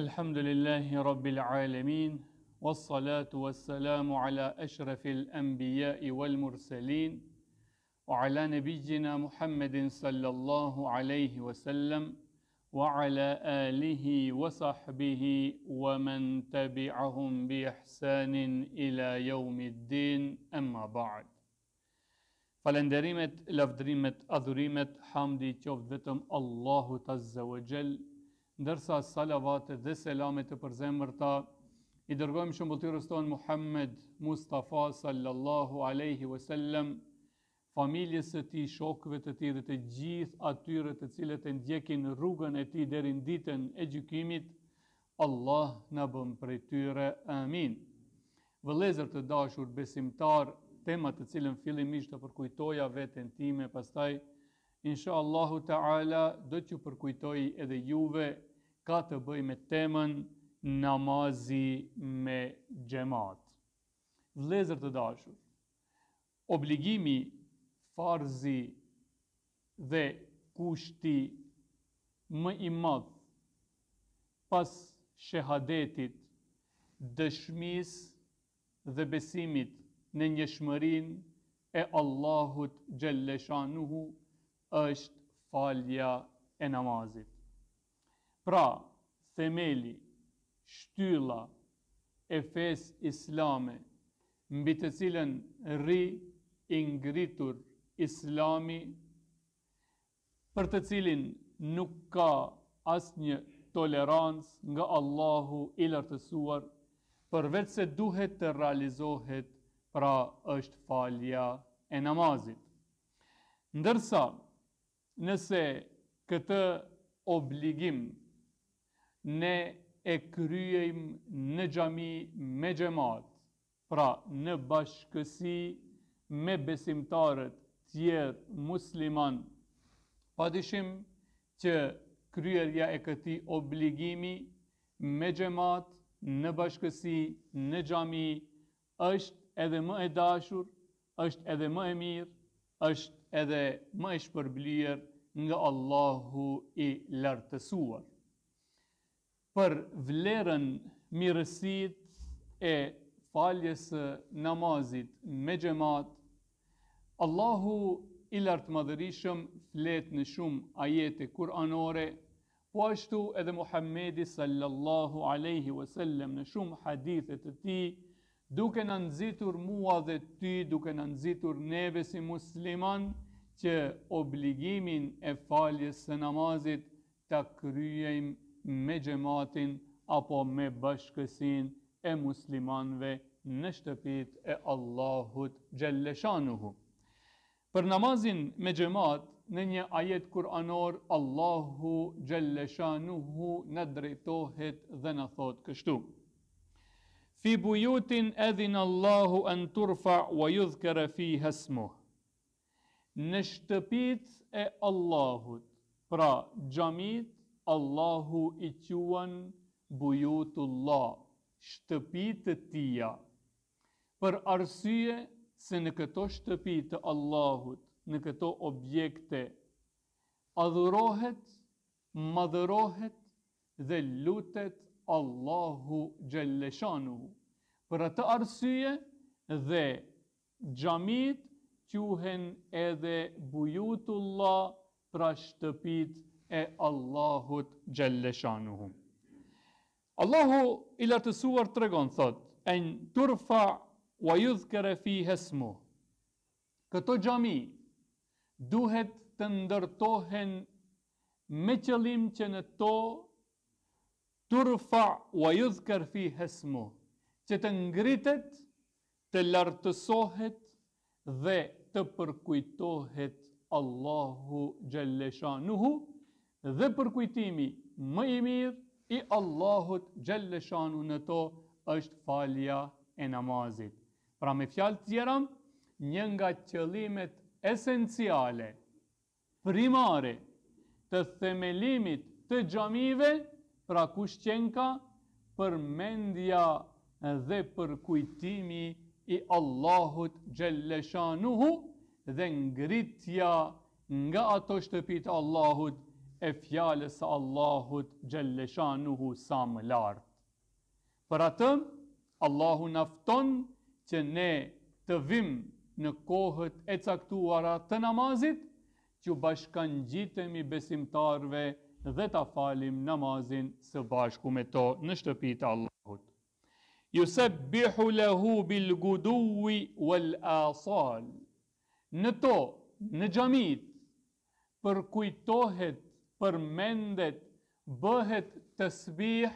الحمد لله رب العالمين والصلاة والسلام على أشرف الأنبياء والمرسلين وعلى نبينا محمد صلى الله عليه وسلم وعلى آله وصحبه ومن تبعهم بإحسان إلى يوم الدين أما بعد فلندريمت لفدريمت adhurimet, حمدي i qoftë vetëm Allahu Tazza ndërsa salavatet dhe selamet të përzemër ta, i dërgojmë shumë bëtyrës tonë Muhammed Mustafa sallallahu aleyhi wasallam, familjes së ti, shokve të ti dhe të gjithë atyre të cilët e ndjekin rrugën e ti derin ditën e gjykimit, Allah në bëm për e tyre, amin. Vëlezër të dashur besimtar, tema të cilën fillimisht të përkujtoja vetën time, pastaj, insha Allahu Taala do t'ju përkujtoj edhe juve ka të bëj me temën namazi me gjemat. Vlezër të dashur, obligimi, farzi dhe kushti më i madh pas shahadetit, dëshmis dhe besimit në njëshmërin e Allahut Gjelleshanuhu është falja e namazit. Pra, themeli, shtylla e fes islame, mbi të cilën rri ingritur islami, për të cilin nuk ka asë një tolerancë nga Allahu i lartësuar, vetë se duhet të realizohet, pra është falja e namazit. Ndërsa, nëse këtë obligim ne e kryejm në xhami me xhamat. Pra në bashkësi me besimtarët tjerë musliman. Padishim që kryerja e këti obligimi me gjemat në bashkësi, në gjami, është edhe më e dashur, është edhe më e mirë, është edhe më e shpërblirë nga Allahu i lartësuar për vlerën mirësit e faljes namazit me gjemat, Allahu i lartë madhërishëm flet në shumë ajete kuranore, po ashtu edhe Muhammedi sallallahu aleyhi wasallem në shumë hadithet të ti, duke në nëzitur mua dhe ty, duke në nëzitur neve si musliman, që obligimin e faljes së namazit të kryejmë me gjematin apo me bashkësin e muslimanve në shtëpit e Allahut Gjelleshanuhu. Për namazin me gjemat, në një ajet kuranor, Allahu Gjelleshanuhu në drejtohet dhe në thot kështu. Fi bujutin edhin Allahu në turfa wa judh kërëfi hesmuh. Në shtëpit e Allahut, pra gjamit, Allahu i quen bujotullah, shtëpit të tia. Për arsye se në këto shtëpit të Allahut, në këto objekte, adhurohet, madhurohet dhe lutet Allahu gjelleshanu. Për atë arsye dhe gjamit, quhen edhe bujotullah pra shtëpit të tia e Allahut Gjelleshanuhu. Allahu i lartësuar të regon, thot, e në turfa wa judh kere fi hesmu. Këto gjami duhet të ndërtohen me qëlim që në to turfa wa judh kere fi hesmu, që të ngritet, të lartësohet dhe të përkujtohet Allahu Gjelleshanuhu, dhe përkujtimi më i mirë i Allahut gjellëshanu në to është falja e namazit. Pra me fjalë tjera, një nga qëllimet esenciale, primare të themelimit të gjamive, pra kush qenka për mendja dhe përkujtimi i Allahut gjellëshanu hu dhe ngritja nga ato shtëpit Allahut e fjales Allahut gjelleshanuhu sa më lartë. Për atë, Allahu nafton që ne të vim në kohët e caktuara të namazit, që bashkan gjitemi besimtarve dhe ta falim namazin së bashku me to në shtëpita Allahut. Jusep bihu lehu bil gudui wal asal. Në to, në gjamit, përkujtohet përmendet, bëhet të sbih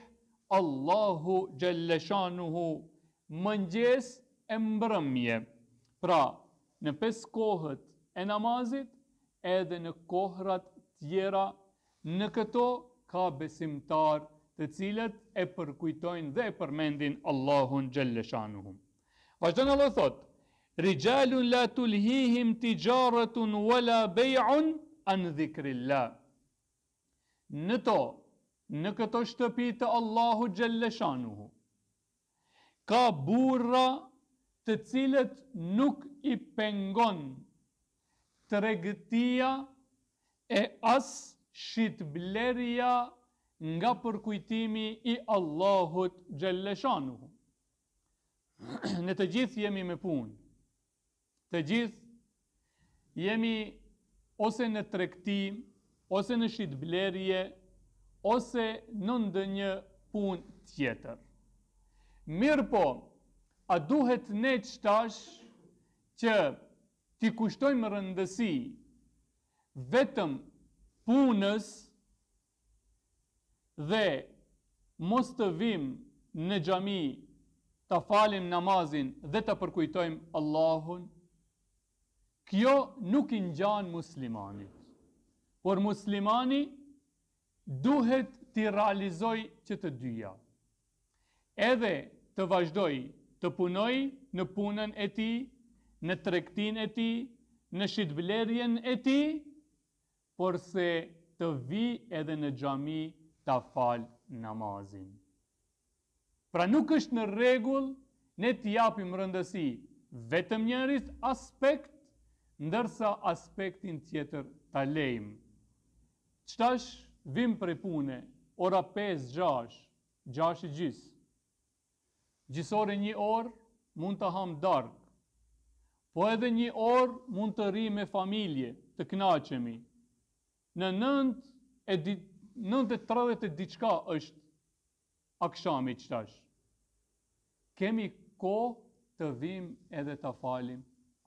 Allahu Gjelleshanuhu, mëngjes e mbrëmje. Pra, në pes kohët e namazit, edhe në kohrat tjera, në këto ka besimtar të cilët e përkujtojnë dhe e përmendin Allahun Gjelleshanuhu. Vajtën Allah thot, Rijalun la tulhihim tijaratun wala bej'un an dhikrillah në to, në këto shtëpi të Allahu Gjelleshanuhu. Ka burra të cilët nuk i pengon të regëtia e as shqit nga përkujtimi i Allahut Gjelleshanuhu. Ne të gjithë jemi me punë, të gjithë jemi ose në trektimë, ose në shqitë blerje, ose në ndë një pun tjetër. Mirë po, a duhet ne qëtash që ti kushtojmë rëndësi vetëm punës dhe mos të vim në gjami të falim namazin dhe të përkujtojmë Allahun, kjo nuk i njënë muslimanit. Por muslimani duhet të realizoj që të dyja. Edhe të vazhdoj të punoj në punën e ti, në trektin e ti, në shqitvlerjen e ti, por se të vi edhe në gjami të fal namazin. Pra nuk është në regull, ne të japim rëndësi vetëm njërit aspekt, ndërsa aspektin tjetër t'a lejmë qëtash vim për e pune, ora 5, 6, 6 e gjisë. Gjisore një orë mund të hamë darkë, po edhe një orë mund të ri me familje, të knaqemi. Në nënd e 30 e diçka është akshami qëtash. Kemi ko të vim edhe të falim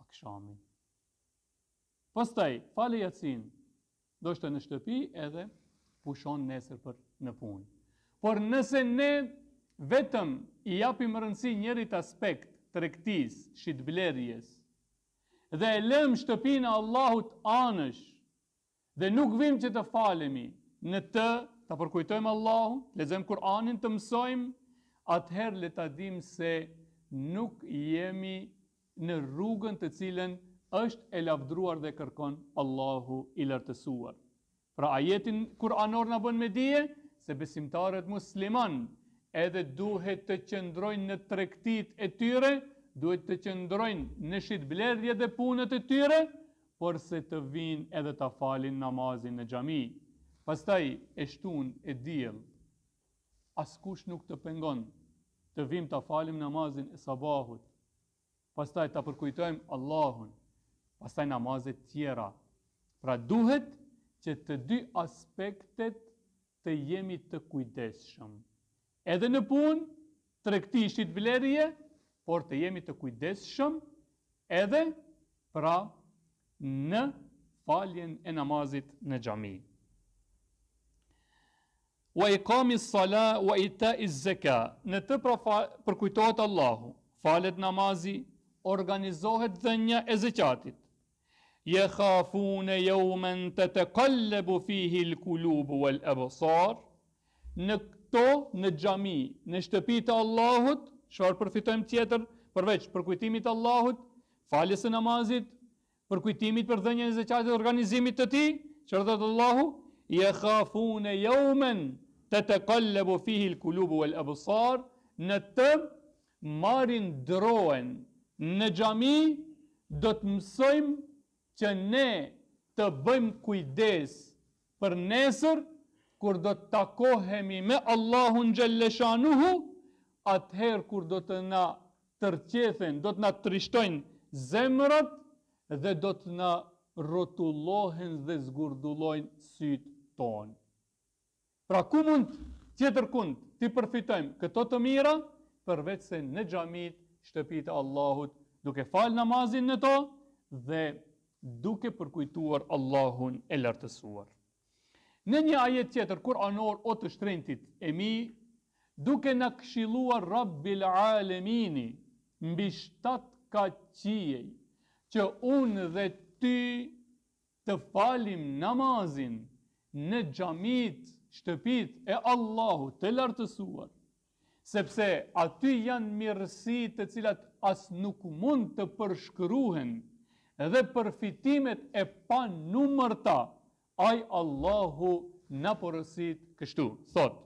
akshamin. Pastaj, fali jacinë do shtë në shtëpi edhe pushon nesër për në punë. Por nëse ne vetëm i japim rëndësi njërit aspekt të rektis, shqitblerjes, dhe e lëm shtëpin në Allahut anësh, dhe nuk vim që të falemi në të, të përkujtojmë Allahu, lezem Kur'anin të mësojmë, atëherë le të adim se nuk jemi në rrugën të cilën është e lavdruar dhe kërkon Allahu i lartësuar. Pra ajetin kuranor në bën me dije, se besimtarët musliman edhe duhet të qëndrojnë në trektit e tyre, duhet të qëndrojnë në shqit bledhje dhe punët e tyre, por se të vinë edhe të falin namazin në gjami. Pastaj e shtun e djel, askush nuk të pengon të vim të falim namazin e sabahut, pastaj të përkujtojmë Allahun, pastaj namazet tjera. Pra duhet që të dy aspektet të jemi të kujdesshëm. Edhe në punë, tregtisht vlerëje, por të jemi të kujdesshëm edhe pra në faljen e namazit në xhami. Wa iqami s-sala wa ita zaka Ne të përkujtohet Allahu. Falet namazi, organizohet dhënja e zakatit je khafune jomen të të kallëbu fihi l'kulubu e l'ebësar, në këto në gjami, në shtëpit Allahut, shuar përfitojmë tjetër, përveç përkujtimit e Allahut, falis e namazit, përkujtimit për dhe njën zëqatit organizimit të ti, qërë dhe Allahu, je khafune jomen të të kallëbu fihi l'kulubu e l'ebësar, në të marin dërojnë në gjami, do të mësojmë që ne të bëjmë kujdes për nesër, kur do të takohemi me Allahun Gjelleshanuhu, atëherë kur do të na tërqethen, do të na trishtojnë zemrat, dhe do të na rotullohen dhe zgurdullojnë sytë tonë. Pra ku mund tjetër kund të përfitojmë këto të mira, përveç se në gjamit shtëpit Allahut duke falë namazin në to, dhe përfitojmë, duke përkujtuar Allahun e lartësuar. Në një ajet tjetër, kur anor o të shtrentit e mi, duke në këshiluar Rabbil Alemini, mbi shtat ka qijej, që unë dhe ty të falim namazin në gjamit shtëpit e Allahu të lartësuar, sepse aty janë mirësi të cilat as nuk mund të përshkruhen, dhe përfitimet e pa numër ta, aj Allahu në përësit kështu. Thot,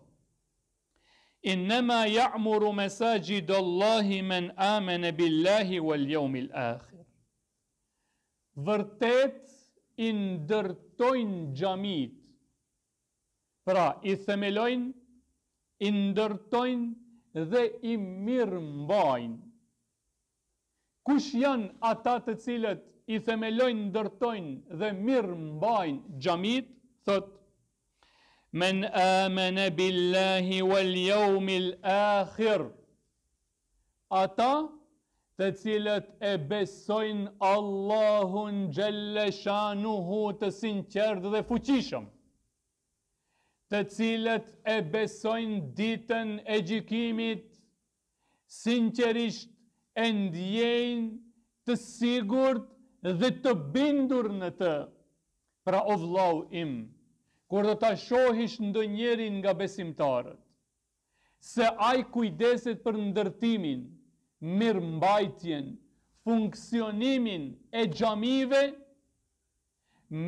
Innema ja'muru mesajji do Allahi men amene billahi wal jomil akhir. Vërtet, i ndërtojnë gjamit, pra i themelojnë, i ndërtojnë dhe i mirë mbajnë. Kush janë ata të cilët i themelojnë, ndërtojnë dhe mirë mbajnë gjamit, thot, men amene billahi wal jaumil akhir, ata të cilët e besojnë Allahun gjelleshanuhu të sinqerdë dhe fuqishëm, të cilët e besojnë ditën e gjikimit, sinqerisht e ndjejnë të sigurt dhe të bindur në të pra ovlau im, kur do të shohish në njerin nga besimtarët, se aj kujdesit për ndërtimin, mirë mbajtjen, funksionimin e gjamive,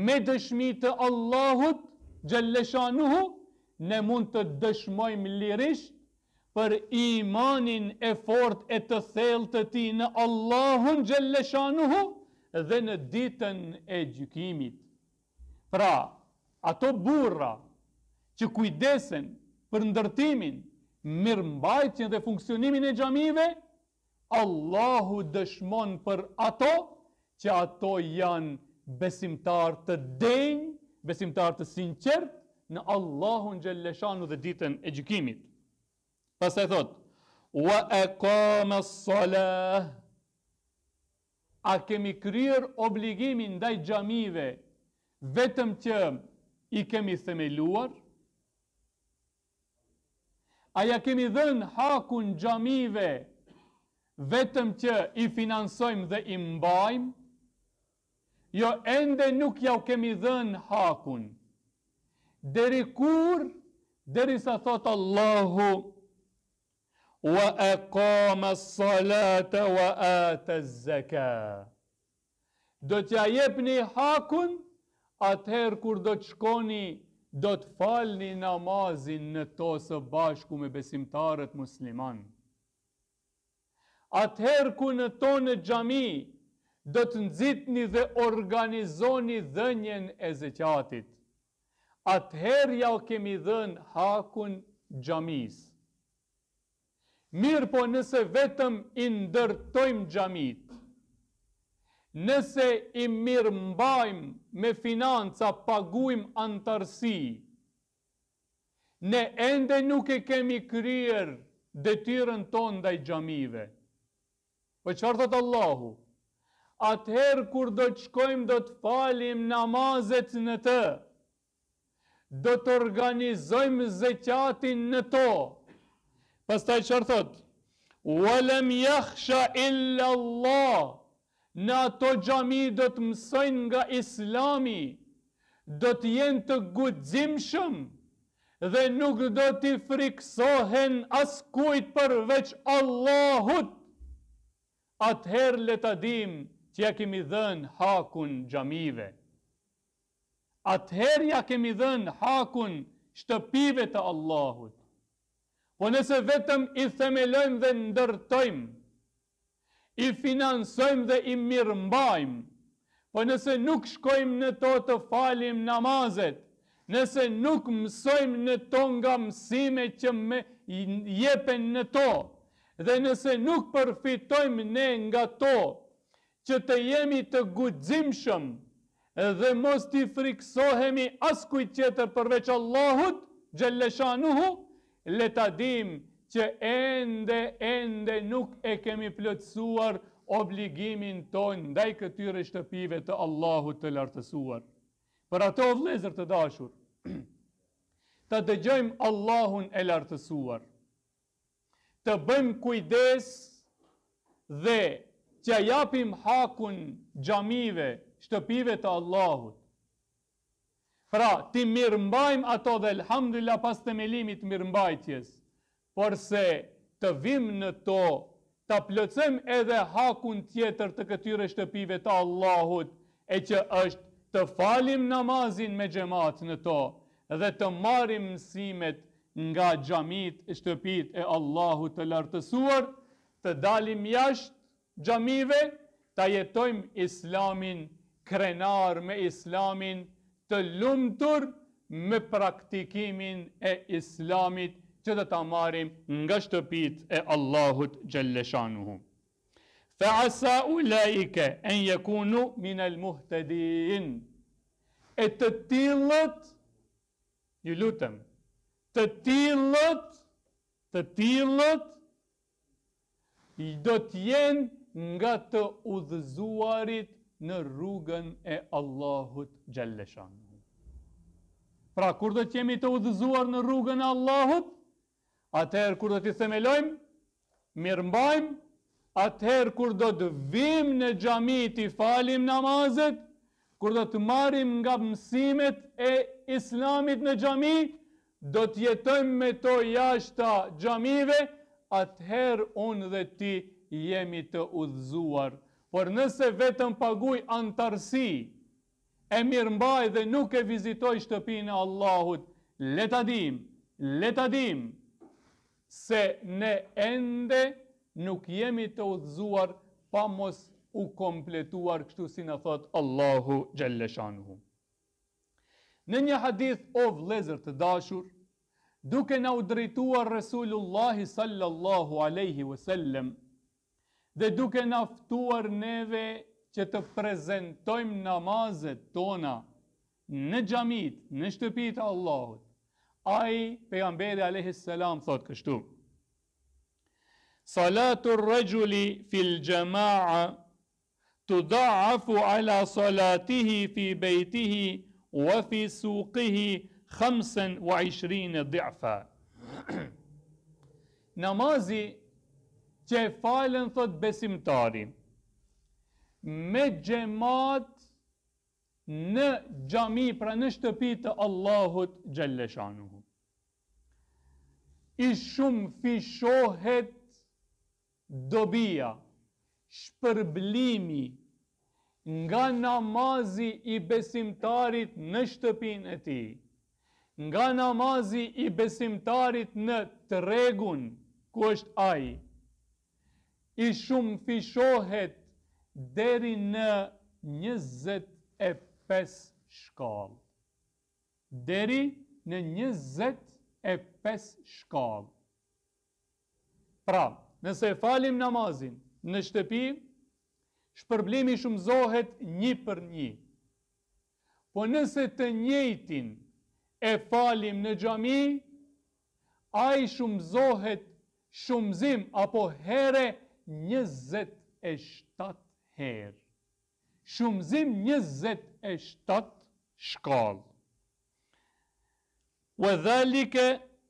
me dëshmi të Allahut gjëllëshanuhu, ne mund të dëshmojmë lirish për imanin e fort e të thel të ti në Allahun gjëllëshanuhu, dhe në ditën e gjykimit. Pra, ato burra që kujdesen për ndërtimin, mirëmbajtjen dhe funksionimin e xhamive, Allahu dëshmon për ato që ato janë besimtar të denjë, besimtar të sinqert në Allahun Gjelleshanu dhe ditën e gjykimit. Pas e thot, wa e kama salah, a kemi kryer obligimin ndaj xhamive vetëm që i kemi themeluar a ja kemi dhën hakun xhamive vetëm që i financojmë dhe i mbajmë jo ende nuk jau kemi dhën hakun deri kur sa thot Allahu wa aqama as-salata wa ata az-zaka. Do t'ja jepni hakun atëherë kur do të shkoni, do të falni namazin në së bashku me besimtarët musliman. Atëherë ku në tonë gjami, do të nxitni dhe organizoni dhenjen e zëqatit. Atëherë ja kemi dhenë hakun gjamisë. Mirë po nëse vetëm i ndërtojmë gjamit, nëse i mirë mbajmë me financa paguim antarësi, ne ende nuk e kemi kryer dhe tyren tonë dhe i gjamive. Po qërë thotë Allahu, atëherë kur do të qkojmë do të falim namazet në të, do të organizojmë zëqatin në to, Pastaj taj qërë thot Walem jahësha illa Allah Në ato gjami do të mësojnë nga islami Do të jenë të gudzim shumë Dhe nuk do të i friksohen as kujt përveç Allahut Atëherë le të dim që ja kemi dhenë hakun gjamive Atëherë ja kemi dhenë hakun shtëpive të Allahut Po nëse vetëm i themelojmë dhe ndërtojmë, i finansojmë dhe i mirëmbajmë, po nëse nuk shkojmë në to të falim namazet, nëse nuk mësojmë në to nga mësime që me jepen në to, dhe nëse nuk përfitojmë ne nga to, që të jemi të shumë, dhe mos t'i friksohemi askuj tjetër përveç Allahut, gjëlleshanuhu, leta dim që ende, ende nuk e kemi plëtsuar obligimin tonë ndaj këtyre shtëpive të Allahut të lartësuar. Për ato vlezër të dashur, të dëgjojmë Allahun e lartësuar, të bëjmë kujdes dhe që japim hakun gjamive, shtëpive të Allahut, Pra, ti mirë mbajmë ato dhe elhamdulla pas të melimit mirë mbajtjes, por se të vim në to, të plëcem edhe hakun tjetër të këtyre shtëpive të Allahut, e që është të falim namazin me gjemat në to, dhe të marim mësimet nga gjamit shtëpit e Allahut të lartësuar, të dalim jashtë gjamive, të jetojmë islamin krenar me islamin, të lumëtur me praktikimin e islamit që dhe të amarim nga shtëpit e Allahut Gjelleshanuhu. Fa asa u laike e njekunu min el muhtedin, e të tillët, ju lutëm, të tillët, të tillët, i do t'jen nga të udhëzuarit në rrugën e Allahut Gjellëshan. Pra, kur do t'jemi të udhëzuar në rrugën e Allahut, atëherë kur do t'i themelojmë, mirëmbajmë, atëherë kur do të vim në gjami t'i falim namazet, kur do të marim nga mësimet e islamit në gjami, do t'jetëm me to jashta gjamive, atëherë unë dhe ti jemi të udhëzuar Por nëse vetëm paguj antarësi, e mirë mbaj dhe nuk e vizitoj shtëpinë Allahut, leta dim, leta dim, se ne ende nuk jemi të udhëzuar pa mos u kompletuar, kështu si në thotë Allahu Gjelleshanu. Në një hadith o vlezër të dashur, duke në udrituar Resulullahi sallallahu aleyhi vësallem, dhe duke naftuar neve që të prezentojmë namazet tona në gjamit, në shtëpit Allahut. Ai, pejambere a.s. thot kështu, Salatur rëgjuli fil gjema'a, të da'afu ala salatihi fi bejtihi, wa fi suqihi, khamsen wa ishrin e dhjafa. Namazi që e falën thot besimtari me gjemat në gjami pra në shtëpi të Allahut Gjelleshanuhu. i shumë fishohet dobia shpërblimi nga namazi i besimtarit në shtëpin e ti nga namazi i besimtarit në tregun ku është ajë i shumë fishohet deri në 25 shkallë. Deri në 25 shkallë. Pra, nëse falim namazin në shtëpi, shpërblimi shumë zohet një për një. Po nëse të njëtin e falim në gjami, a i shumë zohet shumëzim apo herë njëtë 27 herë. Shumëzim 27 shkallë. Wa dhalike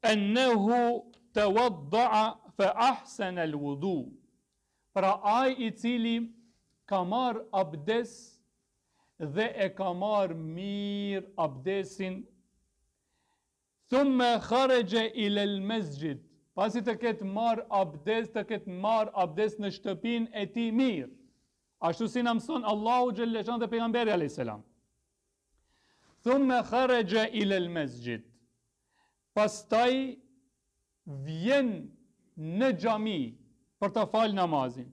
ennehu të waddaa fe ahsen el wudu. Pra i cili ka marë abdes dhe e ka marë mirë abdesin, thumë me kharegje i lel pasi të ketë marë abdes, të ketë marë abdes në shtëpin e ti mirë. Ashtu si në mëson Allahu Gjellëshan dhe Pejgamberi A.S. Thumë me kërëgjë i lëmezgjit, pastaj vjen në gjami për të falë namazin.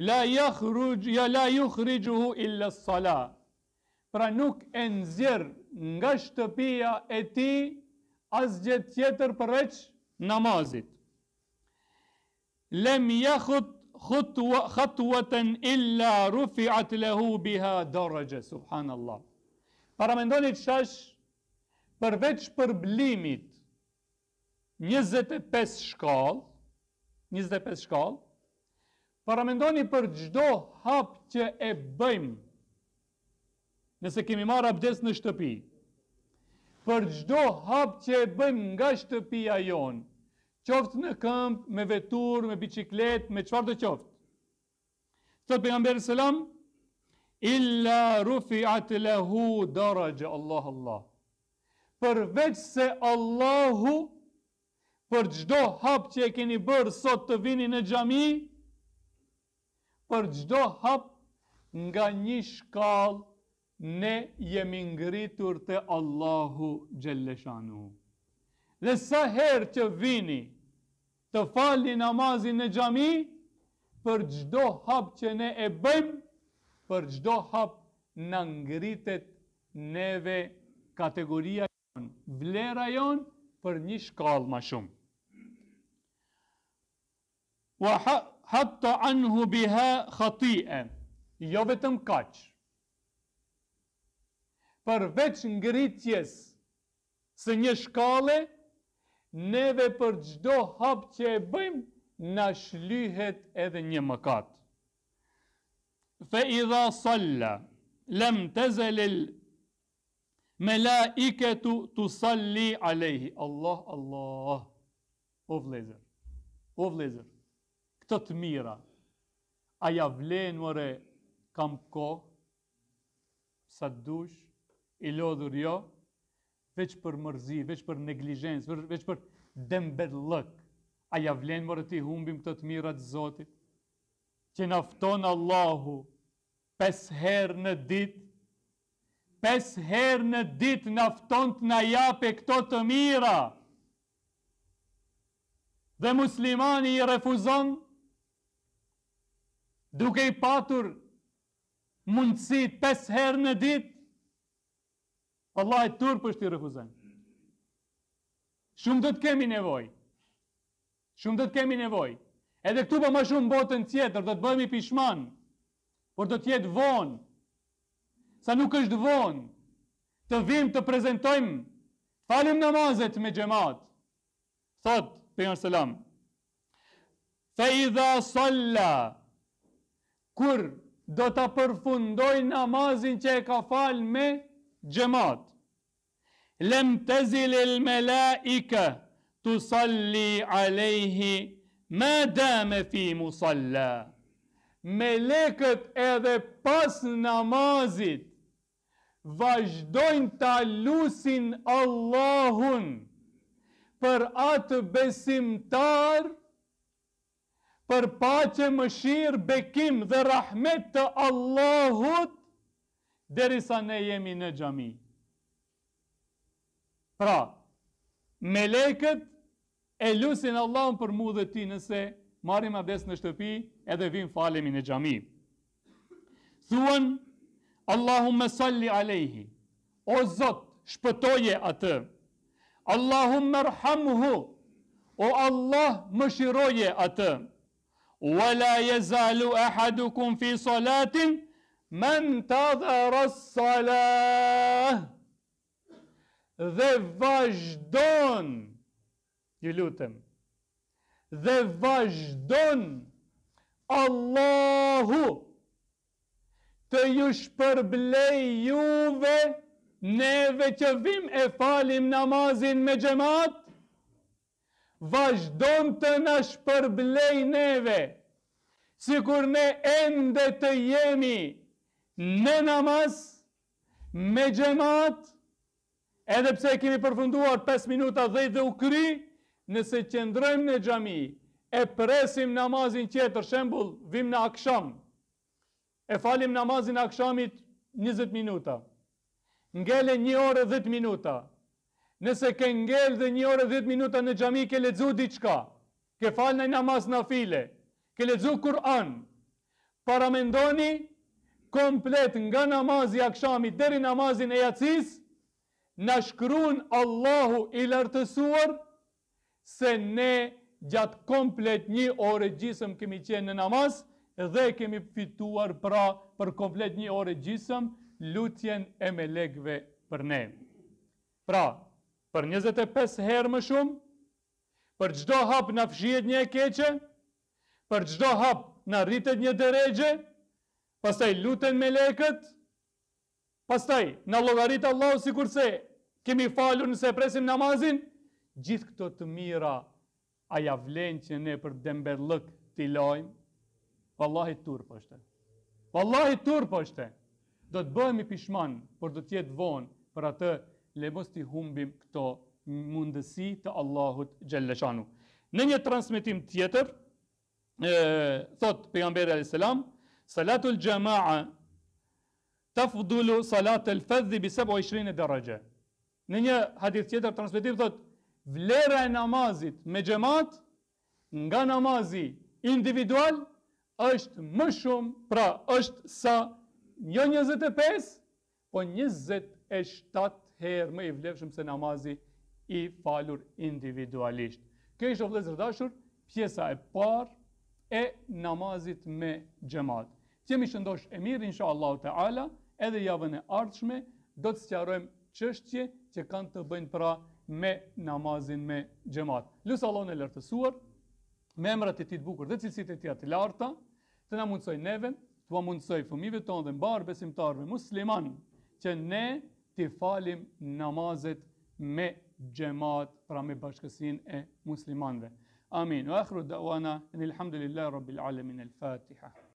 La jahruj, ja la ju khrijuhu illa sala. Pra nuk e nëzirë nga shtëpia e ti, asgjë tjetër përreqë namazit. Lem ja khut khutwatan illa rufi'at lahu biha daraja subhanallah. Para mendoni çash përveç për blimit 25 shkallë, 25 shkallë. Para mendoni për çdo hap që e bëjmë. Nëse kemi marr abdes në shtëpi, për gjdo hap që e bëjmë nga shtëpia jonë, qoftë në këmpë, me vetur, me bicikletë, me qëfar të qoftë. Thotë për nga mberi selam, illa rufi atë lehu darajë, Allah, Allah. Përveç se Allahu, për gjdo hap që e keni bërë sot të vini në gjami, për gjdo hap nga një shkallë, ne jemi ngritur të Allahu gjelleshanu. Dhe sa herë që vini, të falni namazin në gjami për gjdo hap që ne e bëjmë, për gjdo hap në ngritet neve kategoria jonë, vlera jonë për një shkallë ma shumë. Wa hatta anhu biha khatie, jo vetëm kaqë, përveç ngritjes së një shkallë, Neve për gjdo hap që e bëjmë, na shlyhet edhe një mëkat. Fe i dha salla, lem të zelil, me la i ketu të salli alehi. Allah, Allah. O vlezër, o vlezër, këtë të mira, a ja mëre kam ko, sa dush, i lodhur jo, veç për mërzi, veç për neglijens, veç për dëmbet lëk. A ja vlenë mërë të i humbim këtë të mirat zotit, që nafton Allahu, pes herë në dit, pes herë në dit nafton aftonë të në jape të mira, dhe muslimani i refuzon, duke i patur mundësit pes herë në dit, Allah e tërpë është i refuzan. Shumë dhe të kemi nevoj. Shumë dhe të kemi nevoj. Edhe këtu për po ma shumë botën tjetër, dhe të bëhemi pishman, por dhe të jetë vonë, sa nuk është vonë, të vim të prezentojmë, falim namazet me gjemat, thot, për njërë selam, fe i dha salla, kur do të përfundoj namazin që e ka falë me, gjemat Lem të zilil me Tu salli alejhi Me dame fi musalla Me leket edhe pas namazit vazhdojnë ta lusin Allahun Për atë besimtar Për pace më shirë bekim dhe rahmet të Allahut derisa ne jemi në gjami. Pra, me e lusin Allahun për mu dhe ti nëse marim abdes në shtëpi edhe vim falemi në gjami. Thuan, Allahumme salli alehi, o Zot, shpëtoje atë, Allahumme rhamhu, o Allah më shiroje atë, wala jezalu ahadukum fi salatin, Men të dhe rësala dhe vazhdon, ju lutëm, dhe vazhdon Allahu të ju shpërblej juve neve që vim e falim namazin me gjemat, vazhdon të në shpërblej neve, si kur ne ende të jemi, në namaz, me gjemat, edhe pse kemi përfunduar 5 minuta dhe dhe u kry, nëse qëndrojmë në gjami, e presim namazin tjetër, shembul, vim në aksham, e falim namazin akshamit 20 minuta, ngele një orë 10 minuta, nëse ke ngele dhe një orë 10 minuta në gjami, ke ledzu diqka, ke falë në namaz në file, ke ledzu Kur'an, para komplet nga namazi akshami deri namazin e jacis, në shkruan Allahu i lartësuar, se ne gjatë komplet një orë gjisëm kemi qenë në namaz, dhe kemi fituar pra për komplet një orë gjisëm, lutjen e me për ne. Pra, për 25 herë më shumë, për gjdo hap në fshihet një e keqe, për gjdo hap në rritet një deregje, pastaj lutën me leket, pastaj në logaritë Allah, si kurse kemi falu nëse presim namazin, gjithë këto të mira, a ja vlenë që ne për dembelëk t'i lojmë, vallahi të po është. Wallahi të po është. Do të bëhemi pishman, por do të jetë vonë për atë le mos ti humbim këto mundësi të Allahut xhallashanu. Në një transmetim tjetër, ë thot pejgamberi alayhis salam, salatul gjema'a, të fudullu salat e lfedhi bisep o ishrin e dërëgje. Në një hadith tjetër transmitiv thot, vlera e namazit me gjemat, nga namazi individual, është më shumë, pra është sa një njëzët e pes, po njëzët e shtatë herë më i vlefshëm se namazi i falur individualisht. Kjo ishë o vlezër dashur, pjesa e parë e namazit me gjemat mi shëndosh e mirë, insha Allah të edhe javën e ardhshme, do të sëqarojmë qështje që kanë të bëjnë pra me namazin me gjemat. Lusë Allah në lërtësuar, me emrat e ti të bukur dhe cilësit e ti atë larta, të na mundësoj neve, të va mundësoj fëmive tonë dhe mbarë besimtarve musliman, që ne të falim namazet me gjemat, pra me bashkësin e muslimanve. Amin. Wa akhru da'wana, në ilhamdulillahi rabbil alemin, el fatiha.